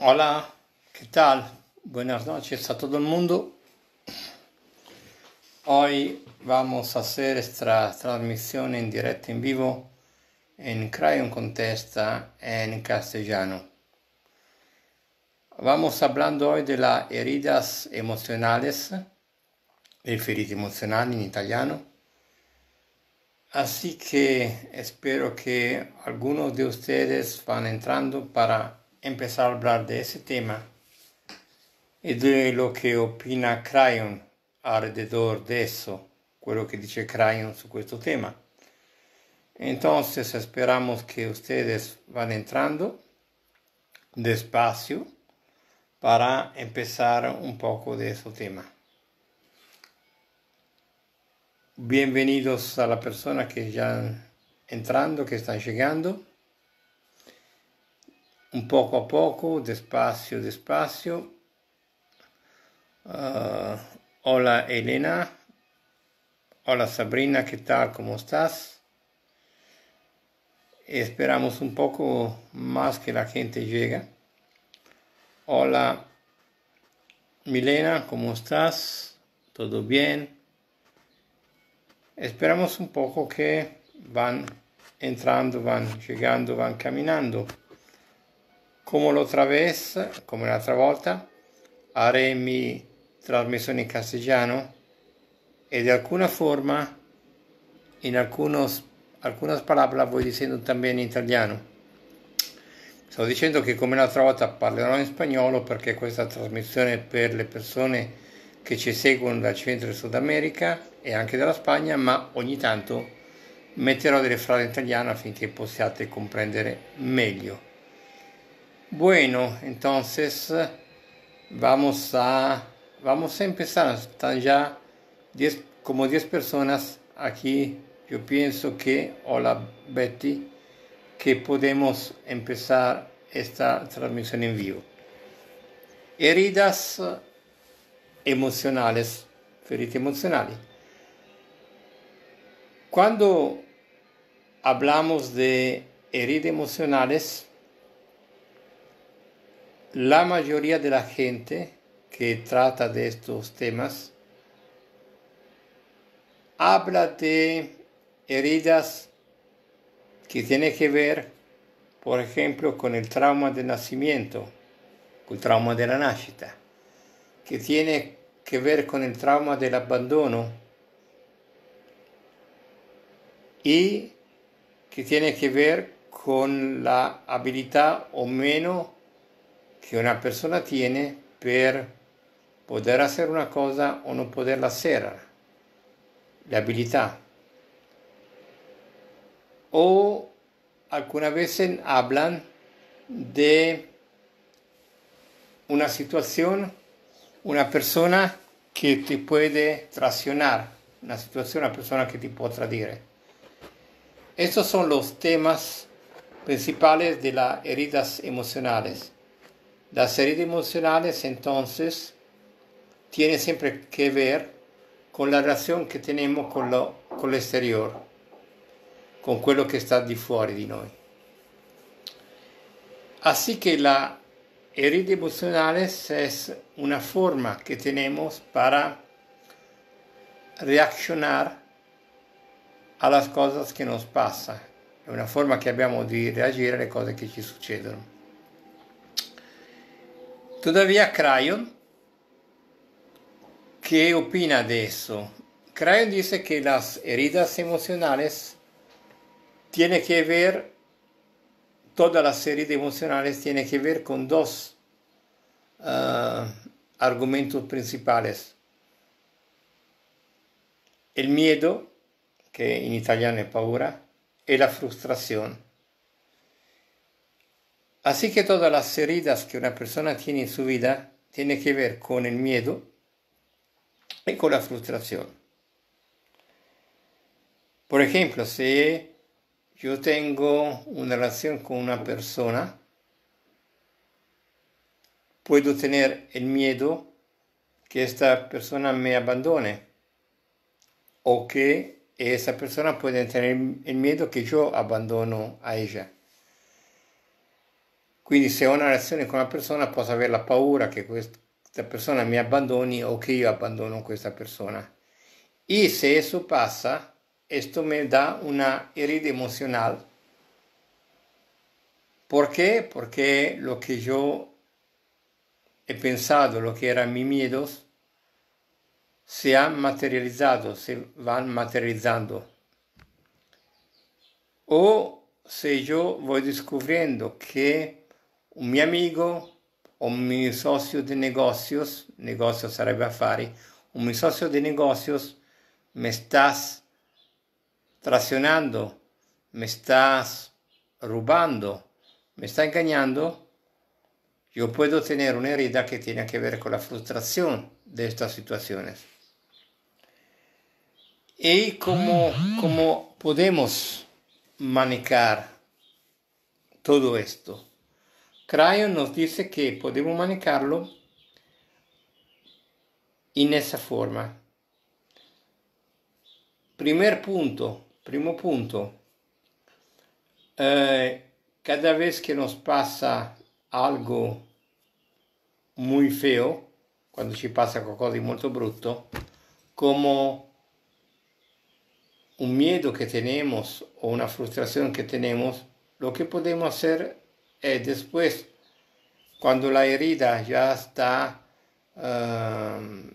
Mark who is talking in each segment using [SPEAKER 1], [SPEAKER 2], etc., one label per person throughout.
[SPEAKER 1] Hola, ¿qué tal? Buenas noches a todo el mundo. Hoy vamos a hacer esta transmisión en directo en vivo en Crayon Contesta en castellano. Vamos hablando hoy de las heridas emocionales, el feridos emocional en italiano. Así que espero que algunos de ustedes van entrando para empezar a hablar de ese tema y de lo que opina Crayon alrededor de eso, lo que dice Crayon sobre este tema. Entonces esperamos que ustedes van entrando despacio para empezar un poco de ese tema. Bienvenidos a la persona que ya entrando, que están llegando un poco a poco, despacio, despacio. Ah, hola Elena, hola Sabrina, ¿qué tal? ¿Cómo estás? Esperamos un poco más que la gente llegue. Hola Milena, ¿cómo estás? ¿Todo bien? Esperamos un poco que van entrando, van llegando, van caminando. come lo traversa, come l'altra volta, a remi trasmissione in castigiano e di alcuna forma, in alcuno, alcuna parola voi dicendo también in italiano. Sto dicendo che come l'altra volta parlerò in spagnolo perché questa trasmissione è per le persone che ci seguono dal centro e Sud America e anche dalla Spagna, ma ogni tanto metterò delle frasi in italiano affinché possiate comprendere meglio. Bueno, entonces eh, vamos a, vamos a empezar. Están ya como 10 personas aquí. Yo pienso que, hola Betty, que podemos empezar esta transmisión en vivo. Heridas emocionales, feridas emocionales. Cuando hablamos de heridas emocionales, la mayoría de la gente que trata de estos temas habla de heridas que tiene que ver, por ejemplo, con el trauma del nacimiento, con el trauma de la nascita, que tiene que ver con el trauma del abandono y que tiene que ver con la habilidad o menos que una persona tiene para poder hacer una cosa o no poderla hacer, la habilidad. O algunas veces hablan de una situación, una persona que te puede traicionar, una situación, una persona que te puede traicionar. Estos son los temas principales de las heridas emocionales. Las heridas emocionales entonces tiene siempre que ver con la relación que tenemos con lo, con lo exterior, con quello que está di fuori de noi. Así que la herida emocional es una forma que tenemos para reaccionar a las cosas que nos pasan, Es una forma que tenemos de reagir a las cosas que nos suceden. Todavía Crayon, ¿qué opina de eso? Crayon dice que las heridas emocionales tiene que ver, todas las heridas emocionales tiene que ver con dos ah, argumentos principales. El miedo, que en italiano es paura, y la frustración. Así que todas las heridas que una persona tiene en su vida tiene que ver con el miedo y con la frustración. Por ejemplo, si yo tengo una relación con una persona, puedo tener el miedo que esta persona me abandone o que esa persona puede tener el miedo que yo abandono a ella. Quindi se ho una relazione con una persona posso avere la paura che questa persona mi abbandoni o che io abbandono questa persona. E se eso passa, esto me da una herida emocional. ¿Por qué? Porque lo que yo he pensado, lo que eran mis miedos, se han materializado, se van materializando. O se yo voy descubriendo que mi amigo o mi socio de negocios, negocios sarebbe affari, un mi socio de negocios me estás traicionando, me estás robando, me está engañando, yo puedo tener una herida que tiene que ver con la frustración de estas situaciones. ¿Y cómo podemos manejar todo esto? Crayon nos dice que podemos manejarlo en esa forma. Primer punto, primo punto. Eh, cada vez que nos pasa algo muy feo, cuando ci pasa qualcosa molto brutto, como un miedo que tenemos o una frustración que tenemos, lo que podemos hacer eh, después, cuando la herida ya está, ehm,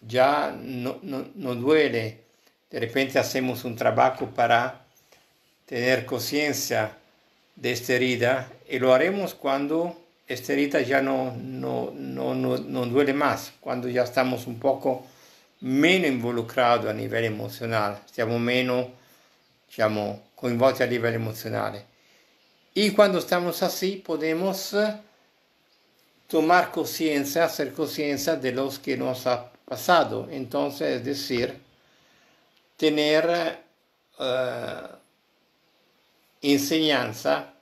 [SPEAKER 1] ya no, duele, de repente hacemos un trabajo para tener conciencia de esta herida y lo haremos cuando esta herida ya no, no, duele más, cuando ya estamos un poco menos involucrados a nivel emocional, estamos menos, digamos, coinvolti a nivel emocional. Y cuando estamos así podemos tomar conciencia, hacer conciencia de los que nos ha pasado. Entonces, es decir, tener uh, enseñanza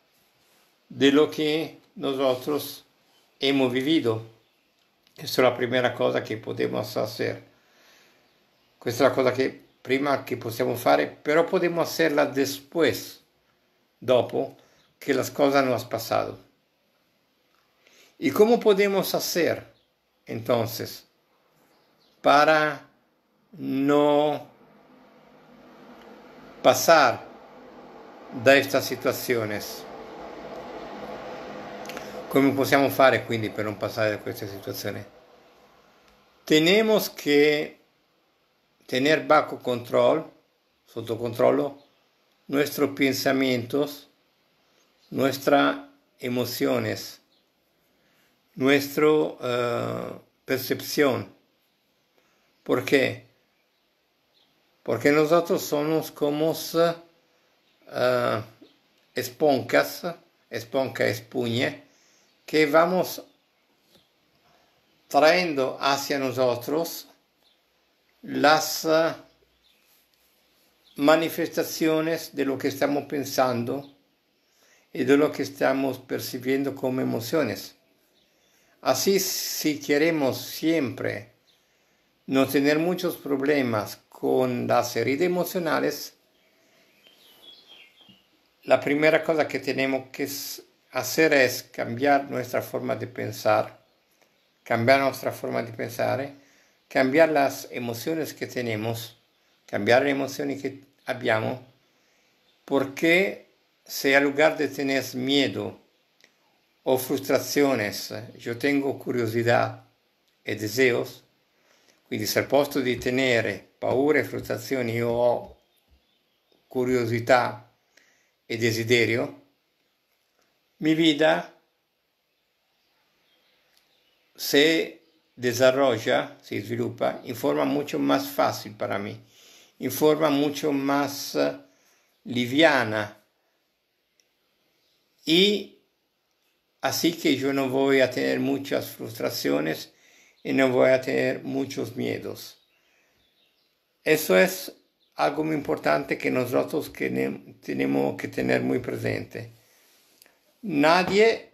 [SPEAKER 1] de lo que nosotros hemos vivido. Questa è la prima cosa che possiamo fare. Questa è la cosa che prima che possiamo fare, però possiamo farla después, dopo, que las cosas no han pasado. ¿Y cómo podemos hacer entonces para no pasar de estas situaciones? ¿Cómo podemos pues, hacer quindi para no pasar de estas Tenemos que tener bajo control, sotto control nuestros pensamientos, nuestras emociones, nuestra eh, percepción. ¿Por qué? Porque nosotros somos como esponcas eh, esponjas, esponja, que vamos trayendo hacia nosotros las eh, manifestaciones de lo que estamos pensando y de lo que estamos percibiendo como emociones. Así, si queremos siempre no tener muchos problemas con las heridas emocionales, la primera cosa que tenemos que hacer es cambiar nuestra forma de pensar, cambiar nuestra forma de pensar, eh, cambiar las emociones que tenemos, cambiar las emociones que tenemos, porque Se al lugar de tener miedo o frustraciones, yo tengo curiosidad e deseos, quindi se al posto di tenere paure e frustrazioni io ho curiosità e desiderio, mi vida se desarrolla, si sviluppa in forma molto più facile per me, in forma molto più liviana y así que yo no voy a tener muchas frustraciones y no voy a tener muchos miedos. Eso es algo muy importante que nosotros tenemos que tener muy presente. Nadie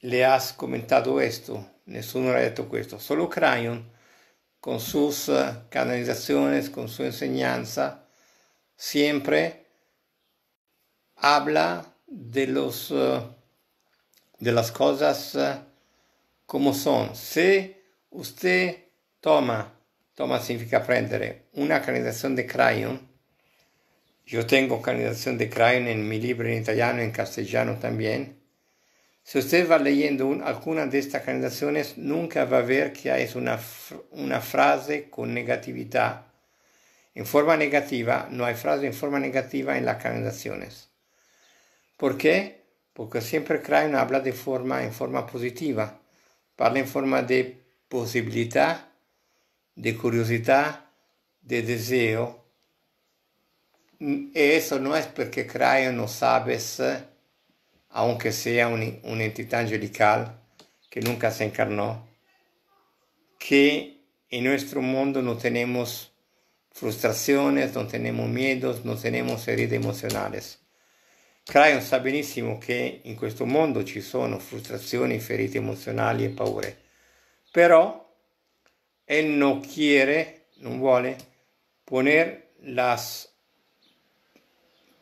[SPEAKER 1] le ha comentado esto, nessuno le ha dicho esto, solo Crayon con sus eh, canalizaciones, con su enseñanza, siempre habla de, los, eh, de las cosas eh, como son. Si usted toma, toma significa aprender eh, una canalización de crayon, yo tengo canalización de crayon en mi libro en italiano, en castellano también. Si usted va leyendo alguna de estas canalizaciones, nunca va a ver que hay una, una frase con negatividad. En forma negativa, no hay frase en forma negativa en las canalizaciones. ¿Por qué? Porque siempre Crayon habla de forma en forma positiva, Habla en forma de posibilidad, de curiosidad, de deseo. Y eso no es porque Crayon no sabes, aunque sea una entidad angelical que nunca se encarnó, que en nuestro mundo no tenemos frustraciones, no tenemos miedos, no tenemos heridas emocionales. Crayon sa benissimo che in questo mondo ci sono frustrazioni, ferite emozionali e paure, però él no quiere, no vuole poner las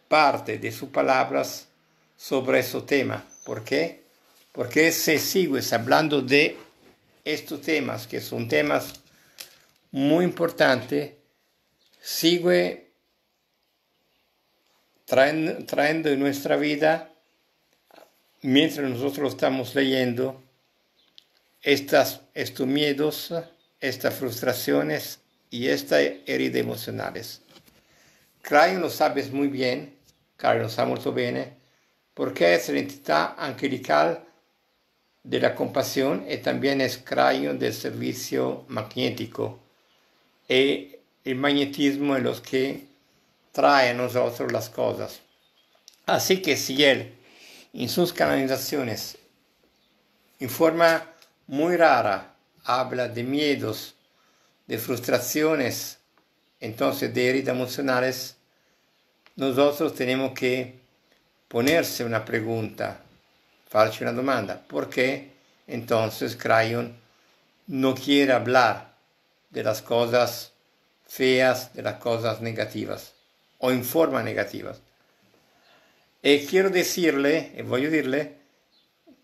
[SPEAKER 1] parte de sus palabras sobre questo tema. Perché? Perché se sigue hablando de estos temas, que son temas muy importantes, sigue traen, trayendo en nuestra vida, mientras nosotros estamos leyendo, estas, estos miedos, estas frustraciones y estas heridas emocionales. Crayon lo sabes muy bien, Carlos lo sabe muy bien, porque es la entidad angelical de la compasión y también es Crayon del servicio magnético. Y e el magnetismo en los que trae a nosotros las cosas. Así que si Él en sus canalizaciones en forma muy rara, habla de miedos, de frustraciones, entonces de heridas emocionales, nosotros tenemos que ponerse una pregunta, farci una demanda, ¿por qué entonces Crayon no quiere hablar de las cosas feas, de las cosas negativas? o en forma negativas. y eh, quiero decirle, y eh, voy a decirle,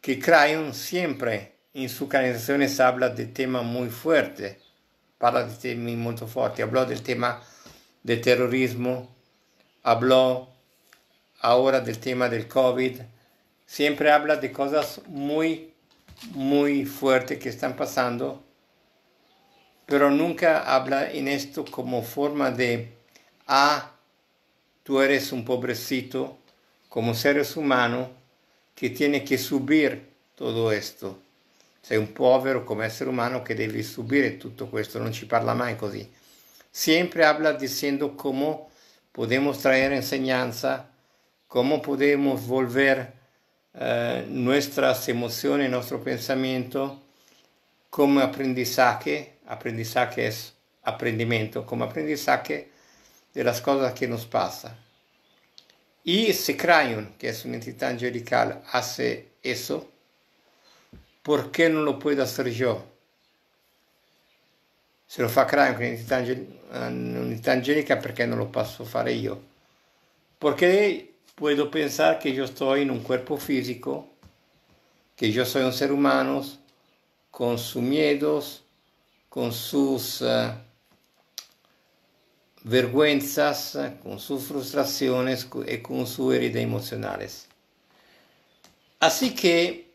[SPEAKER 1] que Crayon siempre en sus canciones habla de temas muy fuertes, habla de temas este muy fuertes, habló del tema del terrorismo, habló ahora del tema del COVID, siempre habla de cosas muy, muy fuertes que están pasando, pero nunca habla en esto como forma de, ah, tú eres un pobrecito como seres humano que tiene que subir todo esto. Sei un povero come essere umano che devi subire tutto questo, non ci parla mai così. Siempre habla diciendo come possiamo traer enseñanza, come possiamo volver eh, nuestras emociones, nuestro pensamiento como aprendizaje. Aprendizaje es aprendimiento, como aprendizaje de las cosas que nos pasa. Y si Crayon, que es una entidad angelical, hace eso, ¿por qué no lo puedo hacer yo? Si lo fa Crayon, que es una entidad angelical, ¿por qué no lo puedo hacer yo? Porque puedo pensar que yo estoy en un cuerpo físico, que yo soy un ser humano con sus miedos, con sus... Eh, vergüenzas, eh, con sus frustraciones y eh, con sus heridas emocionales. Así que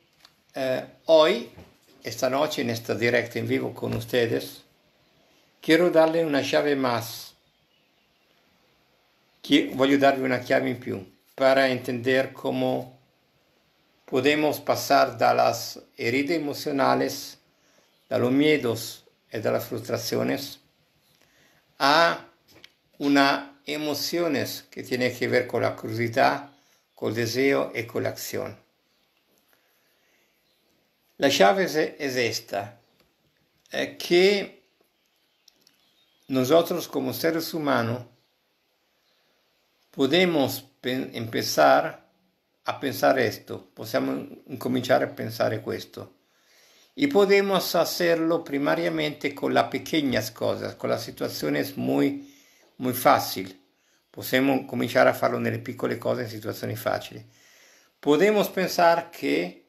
[SPEAKER 1] eh, hoy, esta noche, en esta directa en vivo con ustedes, quiero darle una llave más. Quiero, a darle una llave en più para entender cómo podemos pasar de las heridas emocionales, de los miedos y de las frustraciones a una emociones que tiene que ver con la curiosidad, con el deseo y con la acción. La llave es esta, eh, que nosotros como seres humanos podemos empezar a pensar esto, podemos comenzar a pensar esto. Y podemos hacerlo primariamente con las pequeñas cosas, con las situaciones muy muy fácil. Possiamo cominciare a farlo nelle piccole cose, in situazioni facili. Podemos pensare che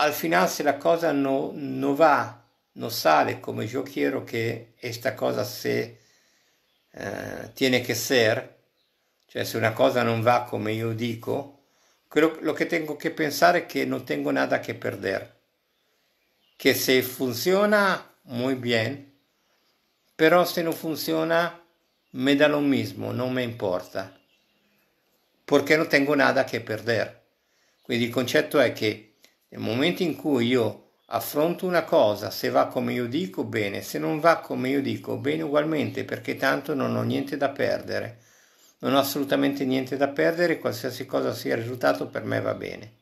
[SPEAKER 1] al final, se la cosa non no va, non sale come io quiero che questa cosa se eh, tiene che ser, cioè se una cosa non va come io dico, quello lo che tengo che pensare è che non tengo nada che perdere. Che se funziona, muy bien, però se non funziona, me da lo mismo, non me importa, perché non tengo nada che perdere. Quindi il concetto è che nel momento in cui io affronto una cosa, se va come io dico, bene, se non va come io dico, bene ugualmente, perché tanto non ho niente da perdere, non ho assolutamente niente da perdere, qualsiasi cosa sia il risultato per me va bene.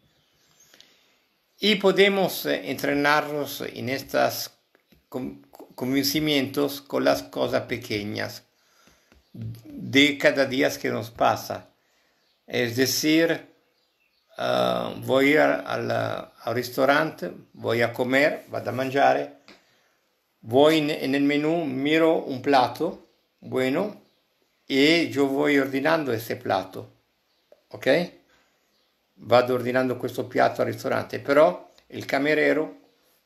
[SPEAKER 1] I podemos entrenarnos in estas convencimientos con las cosas pequeñas, de cada día que nos pasa. Es decir, uh, voy al, al, ristorante, voy a comer, vado a mangiare, voy en, el menú, miro un plato bueno y yo voy ordinando ese plato, ok? Vado ordinando questo piatto al ristorante, però il cameriero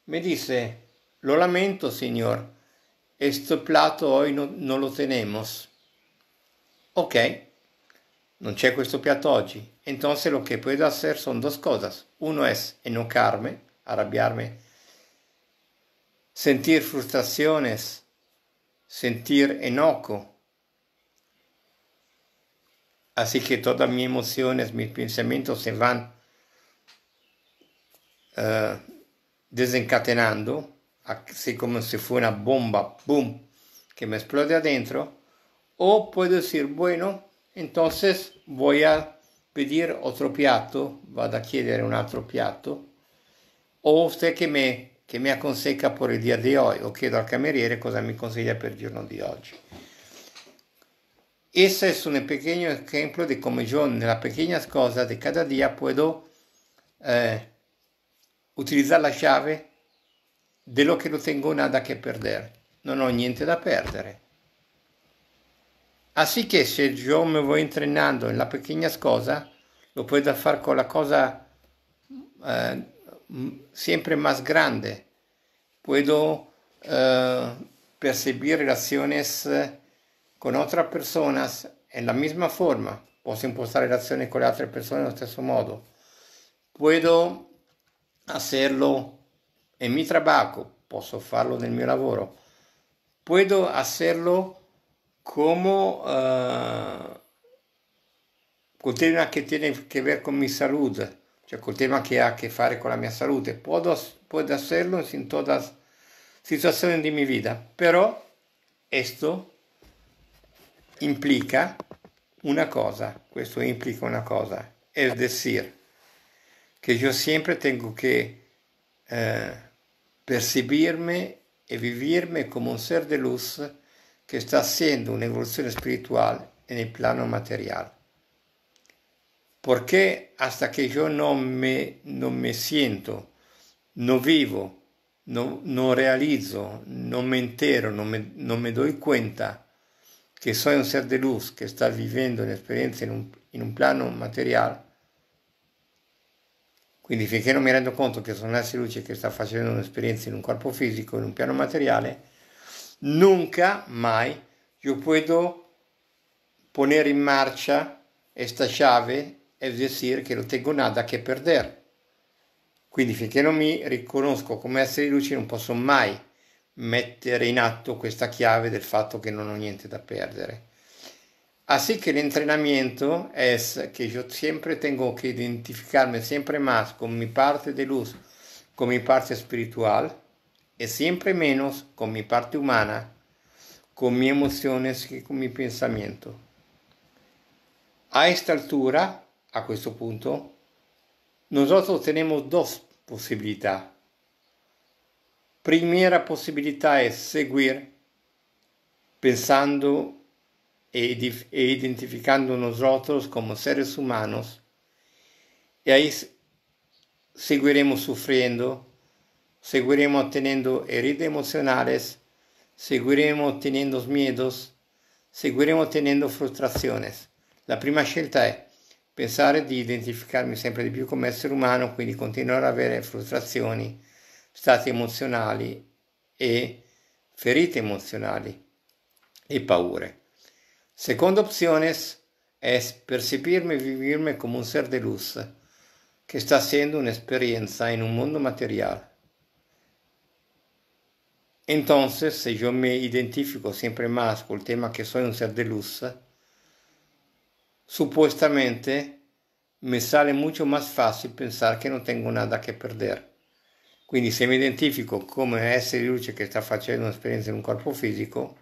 [SPEAKER 1] mi dice, lo lamento signor, questo plato oggi non no lo tenemos. Ok, no c'è questo plato oggi. Entonces lo que puedo hacer son dos cosas. Uno es enocarme arrabiarme, sentir frustraciones, sentir enojo. Así que todas mis emociones, mis pensamientos se van eh, desencadenando, así como si fuera una bomba, boom, que me explode adentro o puedo decir, bueno, entonces voy a pedir otro piatto, vado a chiedere un altro piatto, o usted que me che me aconseja por il día di hoy, o chiedo al cameriere cosa mi consiglia per il giorno di oggi. Ese es un pequeño ejemplo de cómo yo en la pequeña cosas de cada día puedo eh, utilizar la llave de lo que no tengo nada que perder. No tengo niente da perdere. Así que se yo me voy entrenando en las pequeñas cosas, lo puedo hacer con la cosa eh, siempre más grande. Puedo eh, percibir relaciones con otras personas en la misma forma. Posso impostare relazioni con le altre persone en stesso modo. Puedo hacerlo en mi trabajo, posso farlo nel mio lavoro, puedo hacerlo como uh, eh, con tema che tiene que ver con mi salute, cioè col tema che ha a che fare con la mia salute. può puedo in tutte le situazioni de mia vita, però questo implica una cosa, questo implica una cosa, es decir, che io sempre tengo che eh, percibirme y vivirme como un ser de luz che sta siendo un'evoluzione spirituale en el plano materiale. Perché hasta que yo no me, no me siento, no vivo, non no realizo, no me entero, no me, no me, cuenta che sono un ser di luz che sta vivendo un'esperienza in un, en un plano materiale, quindi finché non mi rendo conto che sono un essere di luce che sta facendo un'esperienza in un corpo fisico, in un piano materiale, Nunca mai io puedo poner in marcia questa chiave e dire che non tengo nada che perdere. Quindi finché non mi riconosco come essere di luce non posso mai mettere in atto questa chiave del fatto che non ho niente da perdere. Así che l'entrenamento è che io sempre tengo che identificarmi sempre más con mi parte di luce, con mi parte spirituale, es siempre menos con mi parte humana, con mis emociones que con mi pensamiento. A esta altura, a este punto, nosotros tenemos dos posibilidades. Primera posibilidad es seguir pensando e, e identificando nosotros como seres humanos y ahí seguiremos sufriendo seguiremo teniendo heridas emocionales, seguiremo teniendo miedos, seguiremo teniendo frustraciones. La prima scelta è pensare di identificarmi sempre di più come essere umano, quindi continuare ad avere frustrazioni, stati emozionali e ferite emozionali e paure. Seconda opzione è percepirmi e vivirme come un ser de luz, che sta essendo un'esperienza in un mondo materiale. Entonces, si yo me identifico siempre más con el tema que soy un ser de luz, supuestamente me sale mucho más fácil pensar que no tengo nada que perder. Quindi se mi identifico come essere di luce che sta facendo un'esperienza in un corpo fisico,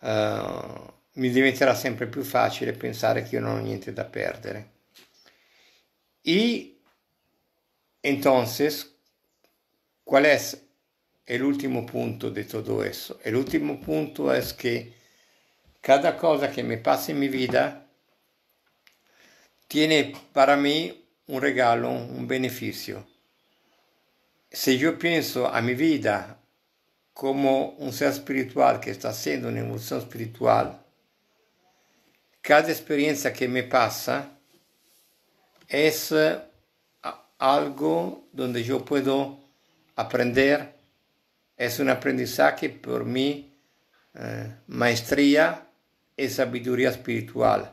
[SPEAKER 1] uh, eh, mi diventerà sempre più facile pensare che io non ho niente da perdere. E, entonces, ¿cuál es el último punto de todo eso. El último punto es que cada cosa que me pasa en mi vida tiene para mí un regalo, un beneficio. Si yo pienso a mi vida como un ser espiritual que está haciendo una evolución espiritual, cada experiencia que me pasa es eh, algo donde yo puedo aprender Es un aprendizaje por mi eh, maestría e sabiduría spirituale,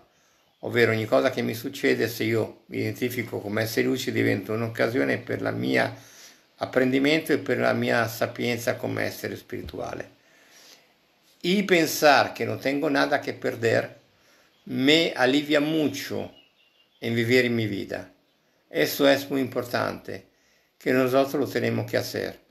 [SPEAKER 1] ovvero ogni cosa che mi succede se io mi identifico come essere luce diventa un'occasione per il mio apprendimento e per la mia sapienza come essere spirituale. Y pensare che non tengo nada che perder me alivia mucho en vivir mi vida. Eso es molto importante, que nosotros lo tenemos que hacer.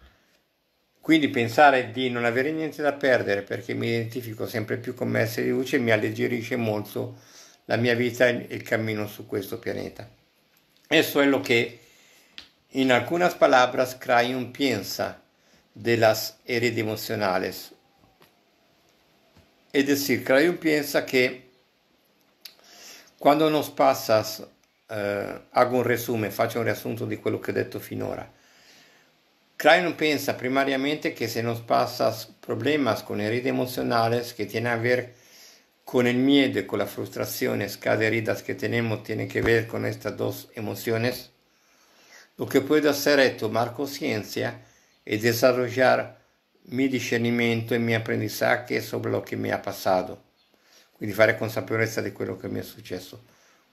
[SPEAKER 1] Quindi pensare di non avere niente da perdere perché mi identifico sempre più con me di luce mi alleggerisce molto la mia vita e il cammino su questo pianeta. Eso es lo que en algunas palabras Crayon pensa de las heredas emocionales. sì, Crayon pensa che quando nos passas, eh, hago un resume, faccio un riassunto di quello che ho detto finora. no piensa primariamente que si nos pasan problemas con heridas emocionales que tienen a ver con el miedo y con la frustración Cada herida que tenemos tiene que ver con estas dos emociones. Lo que puedo hacer es tomar conciencia y desarrollar mi discernimiento y mi aprendizaje sobre lo que me ha pasado. Quindi fare consapevolezza de lo que me ha sucedido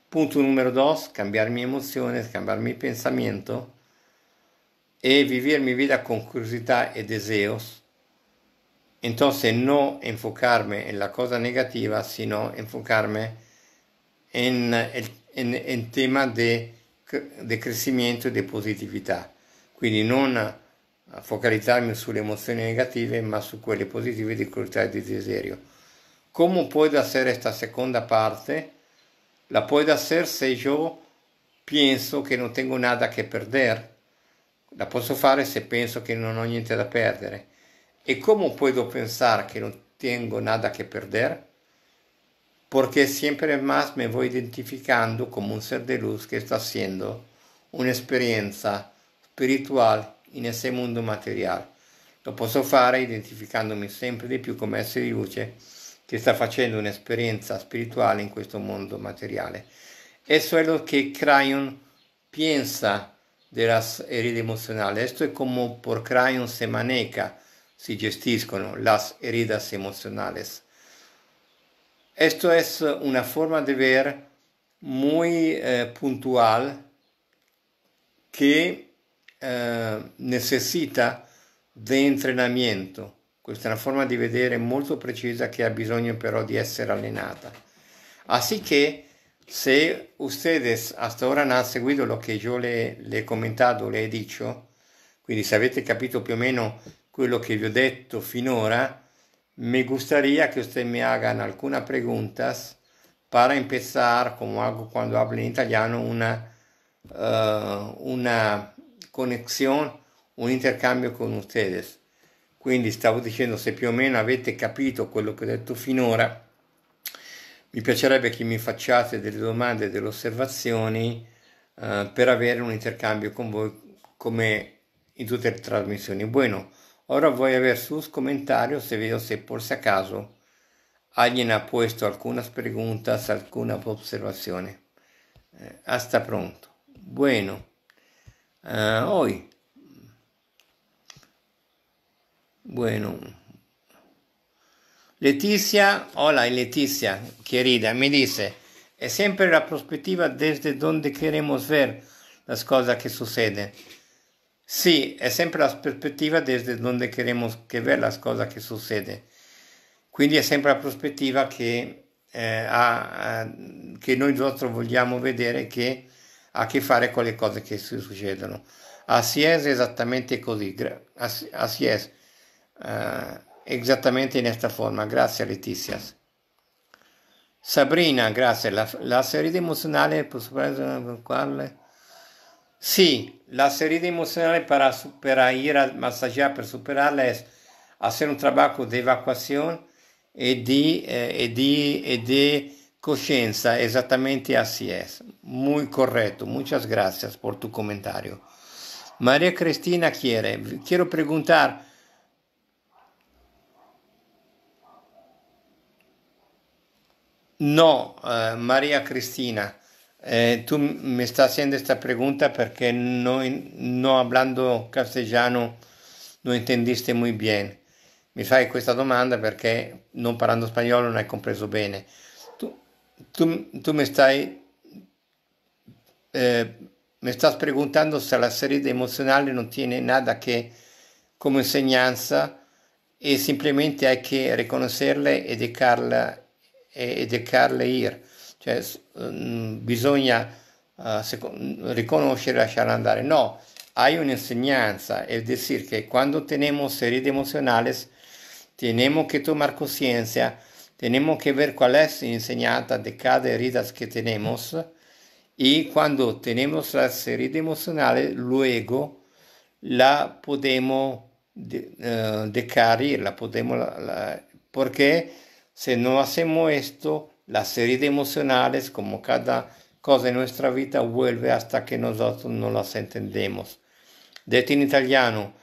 [SPEAKER 1] Punto número dos, cambiar mis emociones, cambiar mi pensamiento. e vivere mi vita con curiosità e deseo, entonces no enfocarme en la cosa negativa, sino enfocarme en el en, en tema de, de crescimento e di positività. Quindi non focalizzarmi sulle emozioni negative, ma su quelle positive di curiosità e di desiderio. Come puedo hacer questa seconda parte? La puedo hacer se io penso che non tengo nada que perdere. La posso fare se penso che non ho niente da perdere. E come puedo pensare che non tengo nada che perdere? Perché sempre más me voy identificando come un ser de luz che sta facendo un'esperienza spirituale in ese mondo materiale. Lo posso fare identificandomi sempre di più come essere di luce che sta facendo un'esperienza spirituale in questo mondo materiale. Eso es lo che Crayon pensa de las heridas emocionales. Esto es como por crayon se maneja, si gestiscono las heridas emocionales. Esto es una forma de ver muy eh, puntual que eh, necessita di allenamento. Questa è una forma di vedere molto precisa che ha bisogno però di essere allenata. Así che se ustedes hasta ahora no han seguido lo que yo le, le, he comentado, le he dicho, quindi se avete capito più o meno quello che vi ho detto finora, me gustaría que usted me hagan algunas preguntas para empezar, como hago cuando hablo en italiano, una, uh, una conexión, un intercambio con ustedes. Quindi stavo dicendo se più o meno avete capito quello che ho detto finora mi piacerebbe che mi facciate delle domande delle osservazioni eh, per avere un intercambio con voi come in tutte le trasmissioni. Bueno, ahora voy a ver sus se vedo se por si caso alguien ha puesto algunas preguntas, algunas observaciones. Eh, hasta pronto. Bueno, eh, hoy. Bueno. Letizia, hola Letizia, querida, mi dice, è sempre la prospettiva desde donde queremos ver las cosas que suceden. Sì, è sempre la prospettiva desde donde queremos que ver las cosas que suceden. Quindi è sempre la prospettiva che, eh, ha, eh, che noi vogliamo vedere che ha a che fare con le cose che succedono. Así es esattamente così. Así es. Uh, Esattamente in questa forma. Grazie, Letizia. Sabrina, grazie. La, la serita emozionale per superare quale? Sì, la serie emozionale para superar, ir a massaggiare per superarla è fare un lavoro di evacuazione e di, eh, e di, e di coscienza, esattamente así es. Molto corretto. Muchas gracias por tu commentario. Maria Cristina quiere, quiero preguntar. No, eh, María Cristina, eh, tú me estás haciendo esta pregunta porque no, no hablando castellano no entendiste muy bien. Mi fai questa domanda perché non parlando spagnolo non hai compreso bene. Tu, tu, tu mi stai eh, me estás preguntando si la seriedad emocional no tiene nada che come insegnanza e semplicemente hay que reconocerla y dedicarla e de Carle Ir, cioè mm, bisogna ah, riconoscere e lasciare andare. No, hay una enseñanza, es decir, che quando tenemos serie emocionales, tenemos che tomar conciencia, tenemos che ver qual è la di cada herida che tenemos e quando tenemos la serie emocionales, luego la podemos de, uh, eh, decarir, la podemos, la, la, porque se no hacemos esto, la serie de emocionales, como cada cosa en nuestra vida, vuelve hasta que nosotros no las entendemos. Detto in italiano,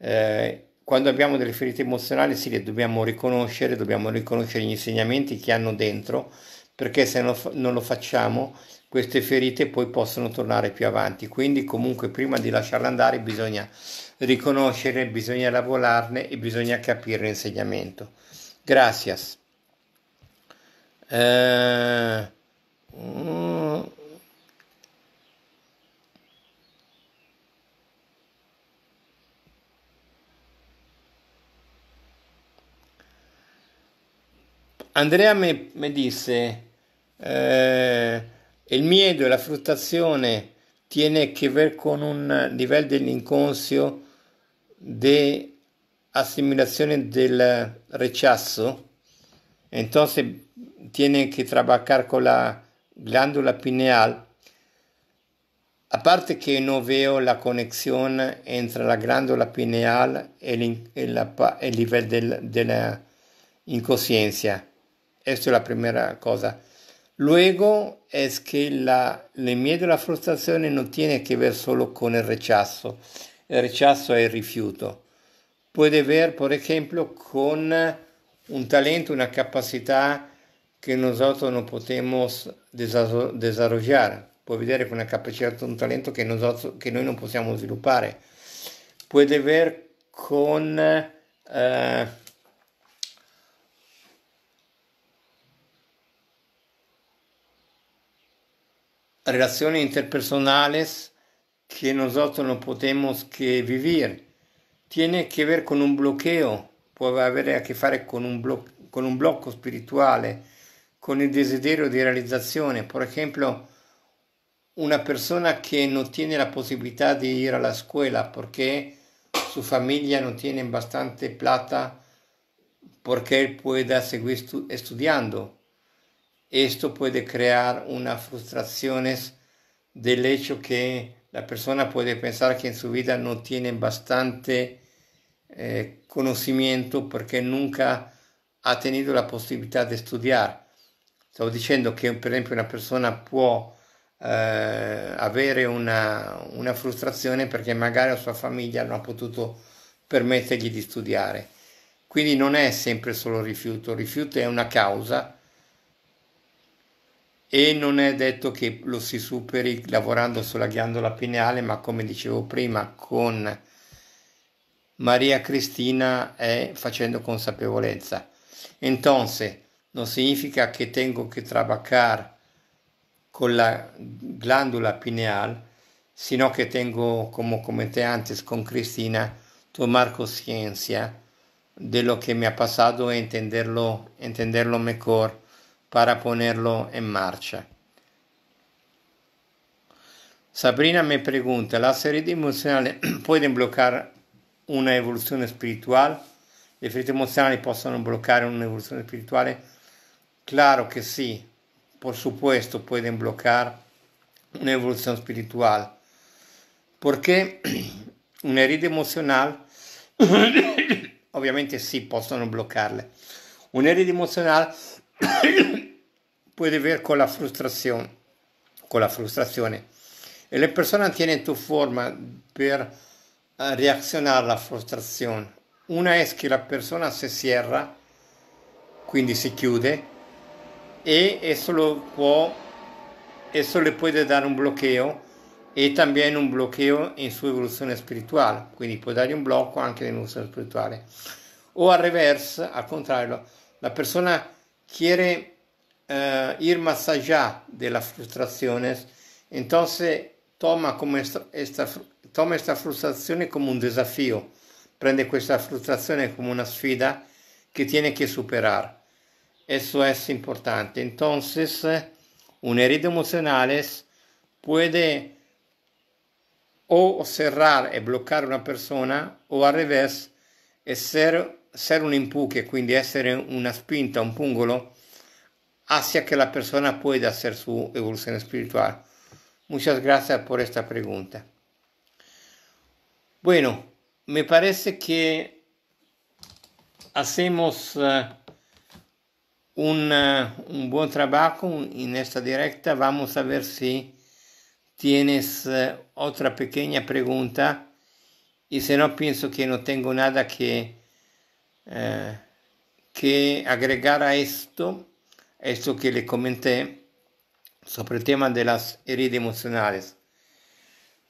[SPEAKER 1] eh, quando abbiamo delle ferite emozionali, sì, le dobbiamo riconoscere, dobbiamo riconoscere gli insegnamenti che hanno dentro, perché se no, non lo facciamo, queste ferite poi possono tornare più avanti. Quindi, comunque, prima di lasciarle andare, bisogna riconoscere, bisogna lavorarne e bisogna capire l'insegnamento. Gracias. Eh, mm. Andrea mi, mi disse, eh, il miedo e la frustrazione tiene a che vedere con un livello dell'inconscio di assimilazione del rechazo. Entonces tiene que trabajar con la glándula pineal. Aparte que no veo la conexión entre la glándula pineal y el, el, el nivel del, de la inconsciencia. Esto es la primera cosa. Luego es que la, el miedo y la frustración no tiene que ver solo con el rechazo. El rechazo es el rifiuto. Puede ver, por ejemplo, con un talento, una capacità que nós não podemos desenvolver. Puoi vedere que uma capacidade, um talento que nós que noi non possiamo sviluppare. Puoi vedere con eh, relaciones interpersonales que nosotros no podemos que vivir. Tiene que ver con un bloqueo, puede haber a che fare con un blocco spirituale con el desiderio de realización. Por ejemplo, una persona que no tiene la posibilidad de ir a la escuela porque su familia no tiene bastante plata porque él pueda seguir estudiando. Esto puede crear unas frustraciones del hecho que la persona puede pensar que en su vida no tiene bastante eh, conocimiento porque nunca ha tenido la posibilidad de estudiar. Stavo dicendo che per esempio una persona può eh, avere una, una frustrazione perché magari la sua famiglia non ha potuto permettergli di studiare. Quindi non è sempre solo rifiuto, il rifiuto è una causa e non è detto che lo si superi lavorando sulla ghiandola pineale, ma come dicevo prima con Maria Cristina è facendo consapevolezza. Entonces, non significa che tengo che trabajar con la glándula pineal, sino che tengo, come commenté antes con Cristina, tomar conciencia de lo che mi ha passato e entenderlo, entenderlo mejor para ponerlo in marcia. Sabrina me pregunta, ¿la serie emocional può bloccare una evoluzione espiritual? Le ferite emozionali possono bloccare un'evoluzione spirituale? Claro que sí, por supuesto pueden bloquear una evolución espiritual, porque una herida emocional ovviamente sì, possono bloccarle. Un'erida emozionale può avere con la frustrazione, con la frustrazione. E le persone tienen tu forma per ah, reazionare alla frustrazione. Una è che la persona si cierra, quindi si chiude, e eso lo puede, eso le può dare un blocco e también un blocco in sua evoluzione spirituale, quindi può dargli un blocco anche nell'evoluzione spirituale. O al reverse, al contrario, la persona quiere eh, ir más allá de las entonces toma, como esta, esta, toma esta frustrazione come un desafio, prende questa frustrazione come una sfida che tiene che superare. Eso es importante. Entonces, eh, un herido emocional puede o cerrar y e bloquear una persona o al revés, ser, ser un empuje, quindi ser una spinta, un pungolo, hacia que la persona pueda hacer su evolución espiritual. Muchas gracias por esta pregunta. Bueno, me parece que hacemos... Eh, un buen trabajo en esta directa. Vamos a ver si tienes eh, otra pequeña pregunta y si no, pienso que no tengo nada que, eh, que agregar a esto, esto que le comenté sobre el tema de las heridas emocionales.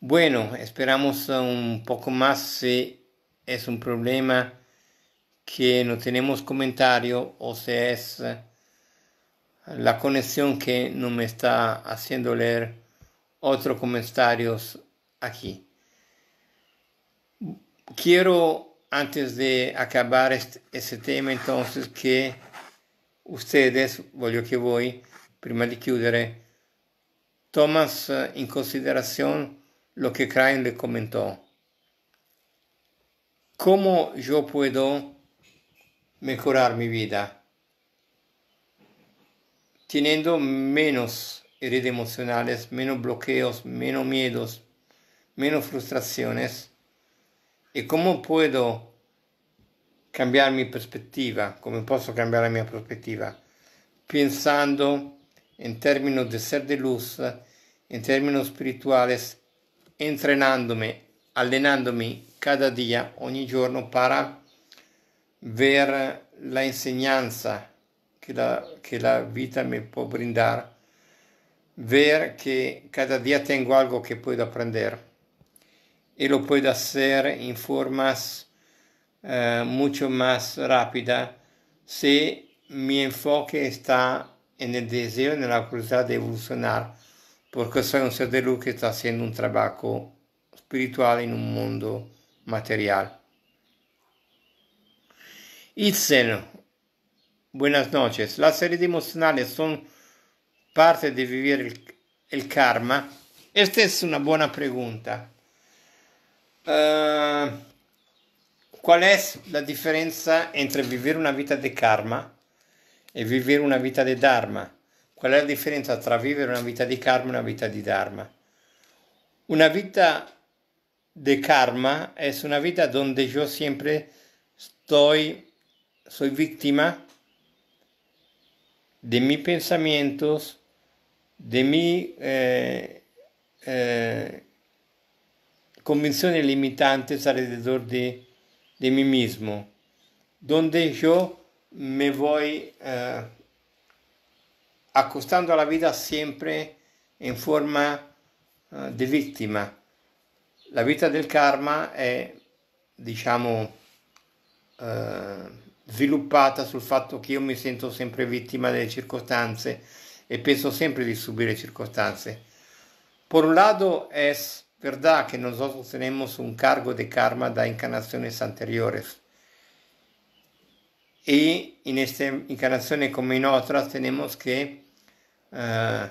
[SPEAKER 1] Bueno, esperamos un poco más si es un problema que no tenemos comentario o si es eh, la conexión que no me está haciendo leer otros comentarios aquí. Quiero, antes de acabar este, tema, entonces, que ustedes, voglio que voy prima de chiudere, tomas eh, en consideración lo que Krain le comentó. ¿Cómo yo puedo mejorar mi vida, teniendo menos heridas emocionales, menos bloqueos, menos miedos, menos frustraciones. ¿Y cómo puedo cambiar mi perspectiva? ¿Cómo puedo cambiar mi perspectiva? Pensando en términos de ser de luz, en términos espirituales, entrenándome, allenándome cada día, ogni giorno para ver la enseñanza que la, que la vida me puede brindar, ver que cada día tengo algo que puedo aprender y lo puedo hacer en formas eh, mucho más rápida si mi enfoque está en el deseo, en la curiosidad de evolucionar, porque soy un ser de luz que está haciendo un trabajo espiritual en un mundo material. Itzen, buenas noches. Las series emocionales son parte di vivere il, el karma. Esta es una buona pregunta. Uh, qual è la differenza entre vivere una vita di karma e vivere una vita di dharma? Qual è la differenza tra vivere una vita di karma e una vita di dharma? Una vita di karma è una vita dove io sempre sto soy víctima de mis pensamientos, de mis eh, eh, convenciones limitantes alrededor de, de, mí mismo, donde yo me voy eh, acostando a la vida siempre en forma eh, di vittima. La vita del karma è, diciamo, eh, sviluppata sul fatto che io mi sento sempre vittima delle circostanze e penso sempre di subir circostanze. Por un lado, è vero che nosotros sosteniamo un cargo di karma da incarnazioni anteriori e in esta encarnación come in altre tenemos che uh, eh,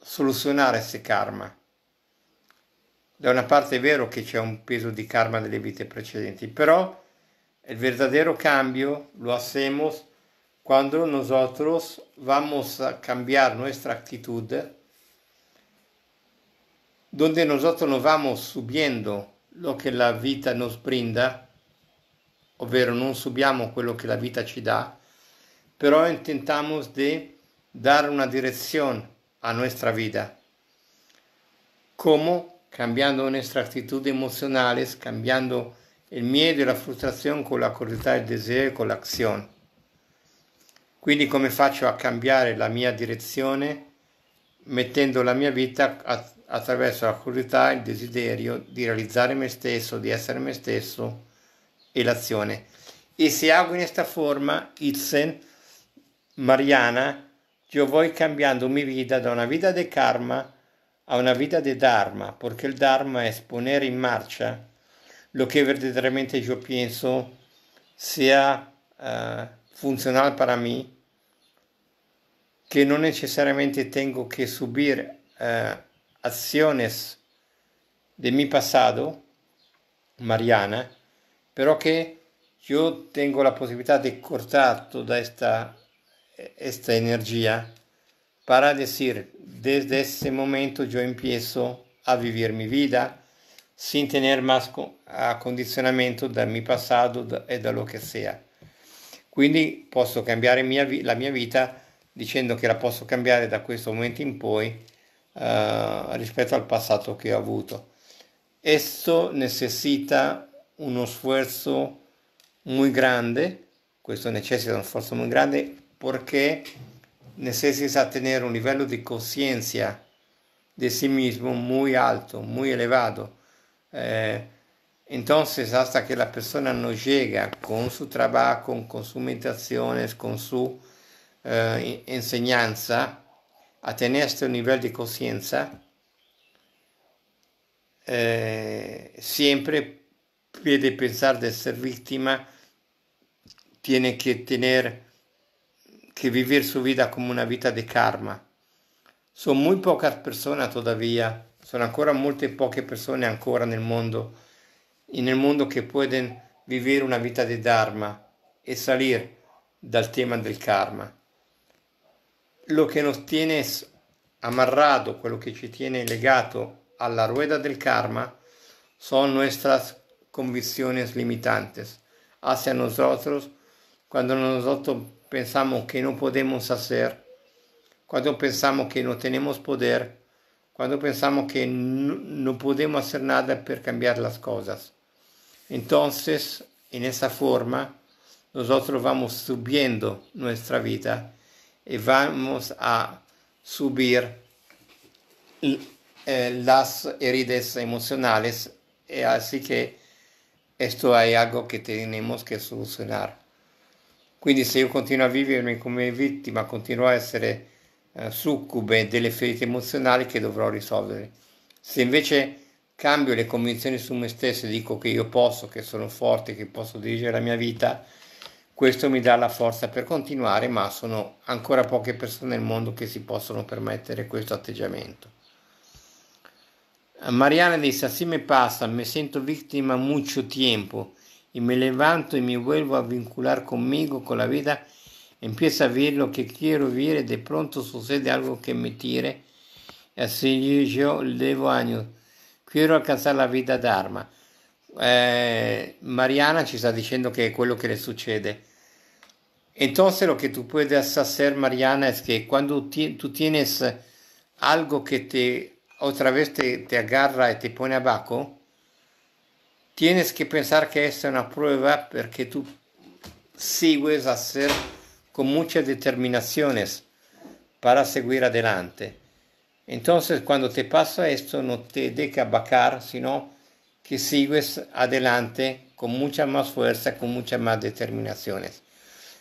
[SPEAKER 1] solucionar ese karma. Da una parte è vero che c'è un peso di karma delle vite precedenti, però El verdadero cambio lo hacemos cuando nosotros vamos a cambiar nuestra actitud, donde nosotros no vamos subiendo lo que la vida nos brinda, ovvero no subiamo lo que la vida ci dà, pero intentamos de dar una dirección a nuestra vida. ¿Cómo? Cambiando nuestra actitud emocionales, cambiando il miedo y la frustrazione con la curiosità e il desiderio con l'azione. Quindi come faccio a cambiare la mia direzione mettendo la mia vita attraverso la curiosità, e il desiderio di realizzare me stesso, di essere me stesso e l'azione. E se hago in questa forma, Itzen, Mariana, io voy cambiando mi vita da una vita di karma a una vita di dharma, perché il dharma è esponere in marcia lo che verdaderamente io penso sia uh, eh, funcional para mí, que no necesariamente tengo che subire uh, eh, acciones de mi pasado, Mariana, pero che io tengo la possibilità di cortare toda questa energia per dire, decir, desde ese momento io empiezo a vivere mi vita sin tener más condizionamento dal mio passato e eh, da lo che sia. Quindi posso cambiare mia, la mia vita dicendo che la posso cambiare da questo momento in poi eh, rispetto al passato che ho avuto. Questo necessita uno sforzo molto grande, questo necessita uno sforzo molto grande perché necessita tenere un livello di coscienza di sé mismo molto alto, molto elevato. Eh, entonces, hasta que la persona no llega con su trabajo, con sus meditaciones, con su eh, enseñanza, a tener este nivel de conciencia, eh, siempre puede pensar de ser víctima, tiene que tener que vivir su vida como una vida de karma. Son muy pocas personas todavía sono ancora molte poche persone ancora nel mondo, nel mondo che possono vivere una vita di Dharma e salire dal tema del karma. Lo che nos tiene amarrado, quello che ci tiene legato alla rueda del karma, sono nostre convinzioni limitanti. hacia nosotros quando nosotros pensamos che non possiamo hacer, cuando pensamos che non abbiamo poder, quando pensamos que no podemos hacer nada para cambiar las cosas. Entonces, en esa forma, nosotros vamos subiendo nuestra vida e vamos a subir eh, las heridas emocionales, E así que esto es algo que tenemos que solucionar. Quindi se io continuo a vivermi come vittima, continuo a essere eh, succube delle ferite emozionali che dovrò risolvere. Se invece cambio le convinzioni su me stesso e dico che io posso, che sono forte, che posso dirigere la mia vita, questo mi dà la forza per continuare, ma sono ancora poche persone nel mondo che si possono permettere questo atteggiamento. Mariana dice, assieme passa, mi sento vittima mucho tempo e mi levanto e mi vuelvo a vincolare conmigo, con la vita, Empieza a lo que quiero ver y de pronto sucede algo que me tire así yo llevo años. Quiero alcanzar la vida d'arma. Eh, Mariana ci sta dicendo che è quello che le succede. Entonces lo que tú puedes hacer, Mariana, es que cuando tú tienes algo que te otra vez te, te agarra y te pone abajo, tienes que pensar que esta es una prueba porque tú sigues a hacer con muchas determinaciones para seguir adelante. Entonces, cuando te pasa esto, no te que abacar, sino que sigues adelante con mucha más fuerza, con mucha más determinaciones.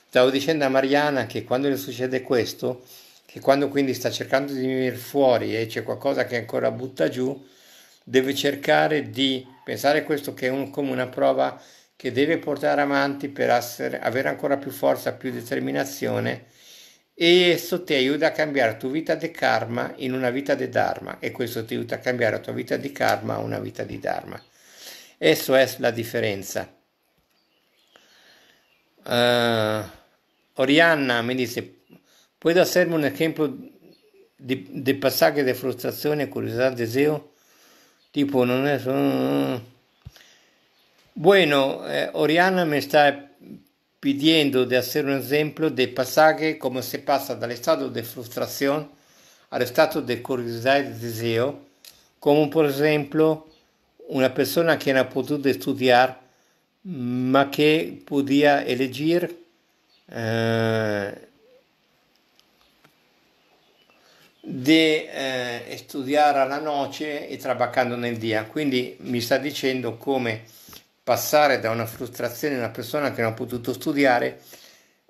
[SPEAKER 1] Stavo diciendo a Mariana que cuando le succede esto, che quando quindi sta cercando di venir fuori e c'è qualcosa che ancora butta giù, deve cercare di pensare questo che è un, come una prova che deve portare avanti per essere, avere ancora più forza, più determinazione e questo ti aiuta a cambiare la tua vita di karma in una vita di dharma e questo ti aiuta a cambiare la tua vita di karma in una vita di dharma. Eso è la differenza. Uh, Orianna mi dice, puoi darmi un esempio di, di passaggi di frustrazione, curiosità, deseo? Tipo, non è solo... Bueno, eh, Oriana mi sta pidiendo di hacer un ejemplo de pasaje como se pasa del di frustrazione frustración al estado de curiosidad y deseo, come per esempio una persona che non ha potuto studiare ma che poteva elegir eh, di eh, studiare alla noce e trabacando nel dia. Quindi mi sta dicendo come passare da una frustrazione di una persona che non ha potuto studiare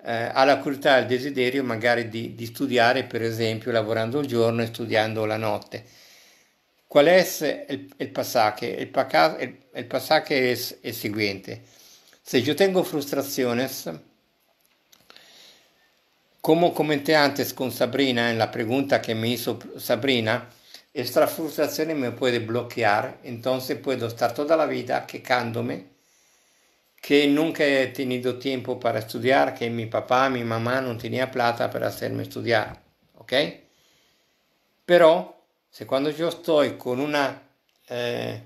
[SPEAKER 1] eh, alla curiosità e al desiderio magari di, di, studiare, per esempio, lavorando il giorno e studiando la notte. Qual è il, il pasache? Il, il, il pasache è il, il seguente. Se io tengo frustraciones, come comenté antes con Sabrina, en la pregunta que me hizo Sabrina, Esta frustración me puede bloquear, entonces puedo estar toda la vida quejándome que nunca he tenido tiempo para estudiar, que mi papá, mi mamá no tenía plata para hacerme estudiar, ¿ok? Pero, se cuando yo estoy con una, eh,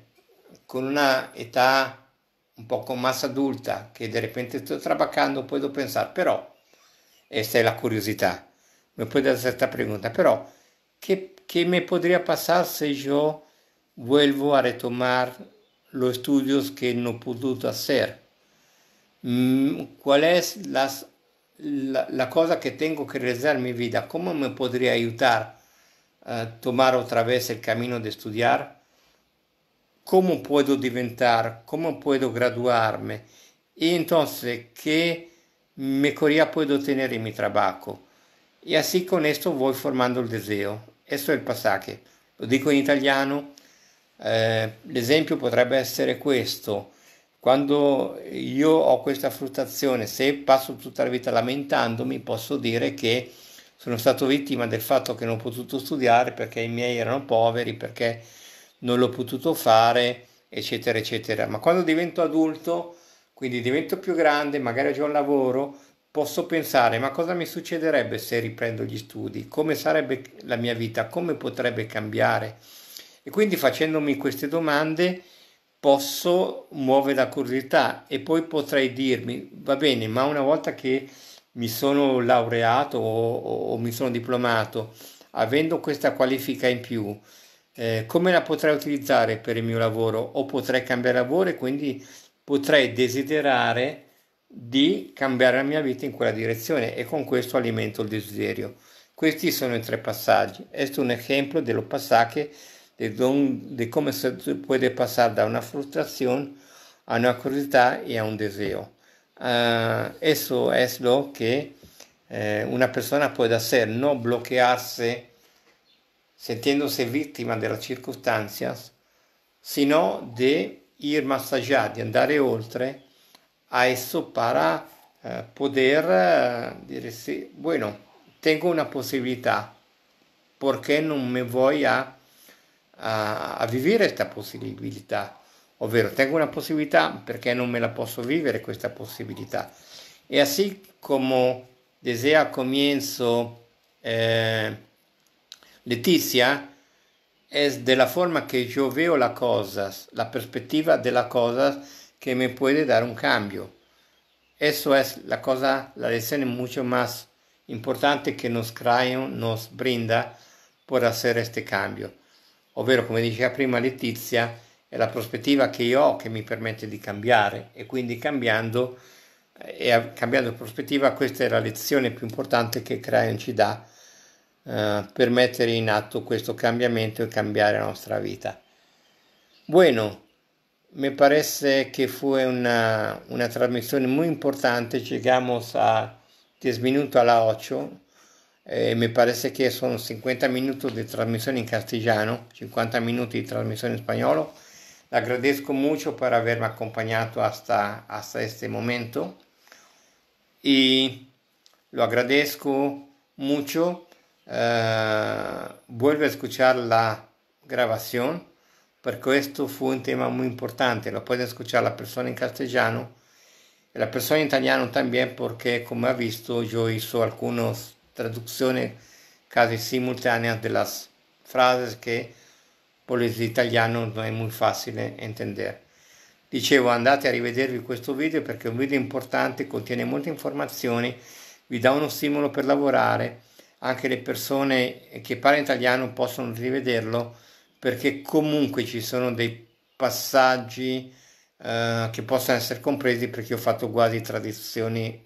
[SPEAKER 1] con una età un poco más adulta, que de repente estoy trabajando, puedo pensar, pero, esta es la curiosidad, me puede hacer esta pregunta, pero, ¿qué ¿Qué me podría pasar si yo vuelvo a retomar los estudios que no pude hacer? Mm, ¿Cuál es la, cosa que tengo que realizar en mi vida? ¿Cómo me podría ayudar a tomar otra vez el camino de estudiar? ¿Cómo puedo diventar? ¿Cómo puedo graduarme? Y entonces, ¿qué mejoría puedo tener en mi trabajo? Y así con esto voy formando el deseo Questo è il passaggio. Lo dico in italiano, eh, l'esempio potrebbe essere questo. Quando io ho questa frustrazione, se passo tutta la vita lamentandomi, posso dire che sono stato vittima del fatto che non ho potuto studiare perché i miei erano poveri, perché non l'ho potuto fare, eccetera, eccetera. Ma quando divento adulto, quindi divento più grande, magari ho già un lavoro, Posso pensare, ma cosa mi succederebbe se riprendo gli studi? Come sarebbe la mia vita? Come potrebbe cambiare? E quindi facendomi queste domande posso muovere la curiosità e poi potrei dirmi, va bene, ma una volta che mi sono laureato o, o, o mi sono diplomato, avendo questa qualifica in più, eh, come la potrei utilizzare per il mio lavoro o potrei cambiare lavoro e quindi potrei desiderare di cambiare la mia vita in quella direzione e con questo alimento il desiderio. Questi sono i tre passaggi. Questo è un esempio dello passaggio di de, don, de cómo se da una frustrazione a una curiosità e a un deseo. Uh, è es lo que eh, una persona può hacer, no bloquearse sintiéndose víctima de las circunstancias, sino de ir más di andare oltre a eso para eh, poder eh, decir, sí, bueno, tengo una possibilità, perché non no me voy a, a, a vivir esta posibilidad? Ovvero, tengo una possibilità perché non me la posso vivere questa possibilità? E così come desde a comienzo eh, Leticia, es de forma che io veo las cosas, la perspectiva de las que me puede dar un cambio. Eso es la cosa, la lección mucho más importante que nos Crayon nos brinda por hacer este cambio. Ovvero, come diceva prima Letizia, è la prospettiva che io ho che mi permette di cambiare e quindi cambiando eh, e cambiando prospettiva questa è la lezione più importante che Crayon ci dà eh, per mettere in atto questo cambiamento e cambiare la nostra vita. Bueno, me parece que fue una, transmisión muy importante. Llegamos a 10 minutos a las 8. Eh, me parece que son 50 minutos de transmisión en castellano, 50 minutos de transmisión en español. Le agradezco mucho por haberme acompañado hasta, hasta este momento. Y lo agradezco mucho. Eh, vuelvo a escuchar la grabación Per questo fu un tema molto importante. Lo puede ascoltare la persona in castellano e la persona in italiano también perché come ha visto, yo hizo algunas traducciones casi simultáneas de las frases que por los italianos no es muy fácil entender. Dicevo andate a rivedervi questo video perché è un video importante, contiene molte informazioni, vi dà uno stimolo per lavorare, anche le persone che parlano italiano possono rivederlo perché comunque ci sono dei passaggi eh, che possono essere compresi perché ho fatto quasi tradizioni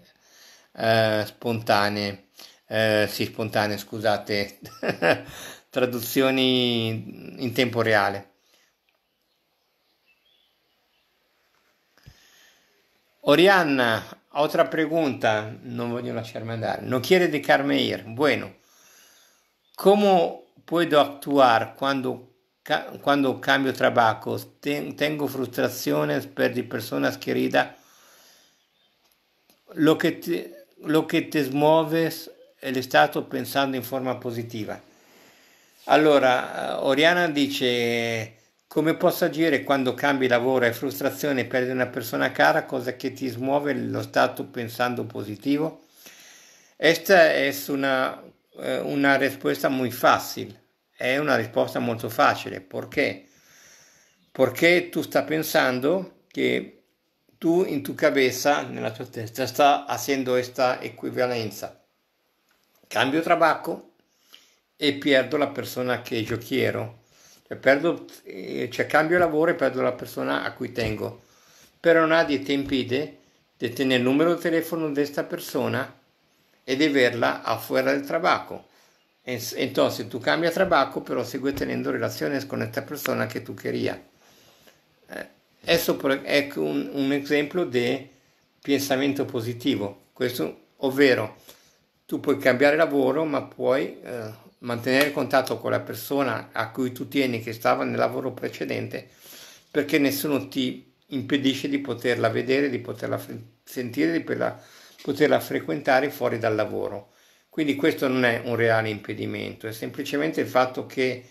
[SPEAKER 1] eh, spontanee, eh, sì spontanee scusate, traduzioni in tempo reale. Orianna, altra pregunta, non voglio lasciarmi andare. non chiede di Carmeir Bueno, come puoi actuar quando quando cambio trabajo, tengo frustrazione per di persona queridas. Lo che ti, lo que te mueves el Stato pensando in forma positiva. Allora, eh, Oriana dice come posso agire quando cambi lavoro e frustrazione per una persona cara, cosa che ti smuove lo Stato pensando positivo? Questa è una, eh, una risposta molto facile. È una risposta molto facile. Perché? Perché tu stai pensando che tu in tua cabeza, nella tua testa, sta facendo questa equivalenza. Cambio trabajo e perdo la persona che io quiero. Cioè, perdo, eh, cioè cambio lavoro e perdo la persona a cui tengo. Però nadie ti impide di tenere il numero di telefono di questa persona e di averla a del trabajo. Entonces, tu cambia trabajo, pero sigue teniendo relaciones con esta persona que tú querías. Eso è un, un esempio di pensamento positivo, Questo, ovvero tu puoi cambiare lavoro, ma puoi eh, mantenere contatto con la persona a cui tu tieni che stava nel lavoro precedente, perché nessuno ti impedisce di poterla vedere, di poterla sentire, di poterla frequentare fuori dal lavoro. Quindi questo non è un reale impedimento, è semplicemente il fatto che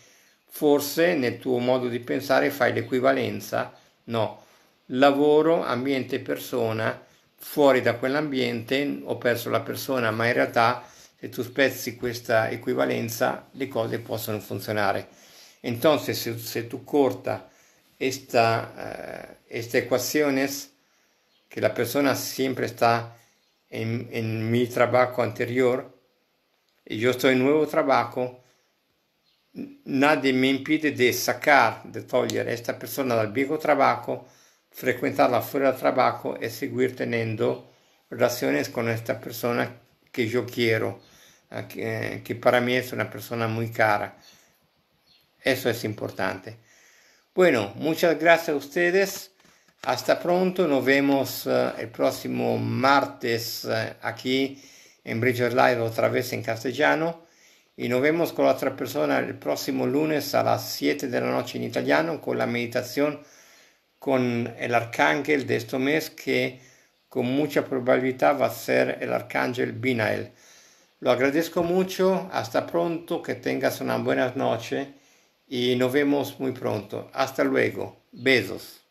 [SPEAKER 1] forse nel tuo modo di pensare fai l'equivalenza, no, lavoro, ambiente, persona, fuori da quell'ambiente ho perso la persona, ma in realtà se tu spezzi questa equivalenza le cose possono funzionare. Entonces, se, se tu corta questa eh, esta ecuaciones, la persona sempre sta en, en mi trabajo anterior, yo estoy en nuevo trabajo, nadie me impide de sacar, de togliere esta persona del viejo trabajo, frecuentarla fuera del trabajo y seguir teniendo relaciones con esta persona que yo quiero, eh, que para mí es una persona muy cara. Eso es importante. Bueno, muchas gracias a ustedes. Hasta pronto. Nos vemos eh, el próximo martes eh, aquí en Bridger Live otra vez en castellano. Y nos vemos con la otra persona el próximo lunes a las 7 de la noche en italiano con la meditación con el arcángel de este mes que con mucha probabilidad va a ser el arcángel Binael. Lo agradezco mucho, hasta pronto, que tengas una buena noche y nos vemos muy pronto. Hasta luego, besos.